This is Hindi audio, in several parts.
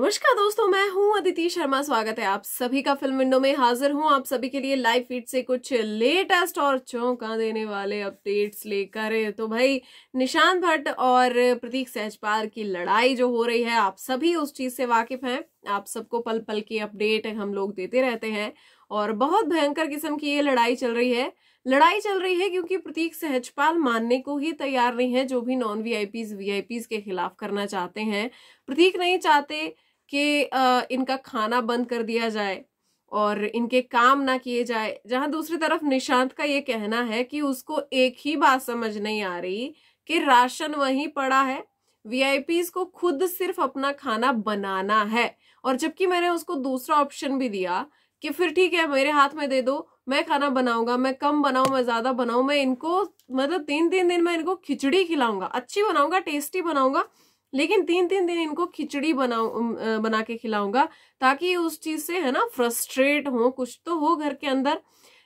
नमस्कार दोस्तों मैं हूं अदिति शर्मा स्वागत है आप सभी का फिल्म विंडो में हाजिर हूं आप सभी के लिए लाइव फीड से कुछ लेटेस्ट और चौंका देने वाले अपडेट्स लेकर तो भाई निशांत भट्ट और प्रतीक सहजपाल की लड़ाई जो हो रही है आप सभी उस चीज से वाकिफ हैं आप सबको पल पल की अपडेट हम लोग देते रहते हैं और बहुत भयंकर किस्म की ये लड़ाई चल रही है लड़ाई चल रही है क्योंकि प्रतीक सहजपाल मानने को ही तैयार नहीं है जो भी नॉन वीआईपीज वीआईपीज के खिलाफ करना चाहते हैं प्रतीक नहीं चाहते कि इनका खाना बंद कर दिया जाए और इनके काम ना किए जाए जहां दूसरी तरफ निशांत का ये कहना है कि उसको एक ही बात समझ नहीं आ रही कि राशन वहीं पड़ा है वीआईपीज को खुद सिर्फ अपना खाना बनाना है और जबकि मैंने उसको दूसरा ऑप्शन भी दिया कि फिर ठीक है मेरे हाथ में दे दो मैं खाना बनाऊंगा मैं कम बनाऊं मैं ज़्यादा बनाऊं मैं इनको मतलब तीन तीन दिन मैं इनको खिचड़ी खिलाऊंगा अच्छी बनाऊंगा टेस्टी बनाऊंगा लेकिन तीन तीन दिन इनको खिचड़ी बनाऊ बना के खिलाऊंगा ताकि उस चीज़ से है ना फ्रस्ट्रेट हो कुछ तो हो घर के अंदर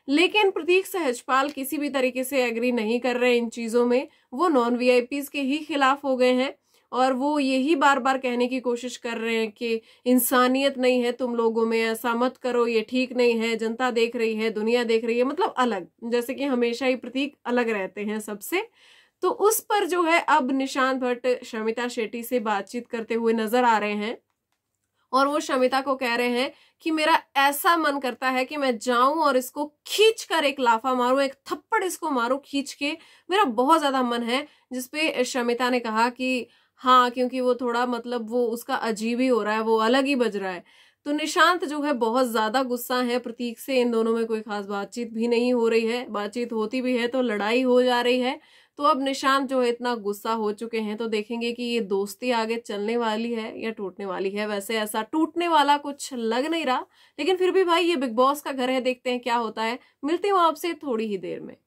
लेकिन प्रतीक सहजपाल किसी भी तरीके से एग्री नहीं कर रहे इन चीज़ों में वो नॉन वी के ही खिलाफ हो गए हैं और वो यही बार बार कहने की कोशिश कर रहे हैं कि इंसानियत नहीं है तुम लोगों में ऐसा मत करो ये ठीक नहीं है जनता देख रही है दुनिया देख रही है मतलब अलग जैसे कि हमेशा ही प्रतीक अलग रहते हैं सबसे तो उस पर जो है अब निशान भट्ट शमिता शेट्टी से बातचीत करते हुए नजर आ रहे हैं और वो शमिता को कह रहे हैं कि मेरा ऐसा मन करता है कि मैं जाऊं और इसको खींच कर एक लाफा मारूं एक थप्पड़ इसको मारूं खींच के मेरा बहुत ज्यादा मन है जिसपे शमिता ने कहा कि हाँ क्योंकि वो थोड़ा मतलब वो उसका अजीब ही हो रहा है वो अलग ही बज रहा है तो निशांत जो है बहुत ज़्यादा गुस्सा है प्रतीक से इन दोनों में कोई खास बातचीत भी नहीं हो रही है बातचीत होती भी है तो लड़ाई हो जा रही है तो अब निशांत जो है इतना गुस्सा हो चुके हैं तो देखेंगे कि ये दोस्ती आगे चलने वाली है या टूटने वाली है वैसे ऐसा टूटने वाला कुछ लग नहीं रहा लेकिन फिर भी भाई ये बिग बॉस का घर है देखते हैं क्या होता है मिलती हूँ आपसे थोड़ी ही देर में